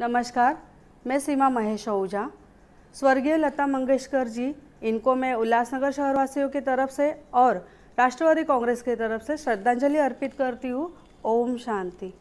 नमस्कार मैं सीमा महेश आहूजा स्वर्गीय लता मंगेशकर जी इनको मैं उल्लासनगर शहरवासियों की तरफ से और राष्ट्रवादी कांग्रेस की तरफ से श्रद्धांजलि अर्पित करती हूँ ओम शांति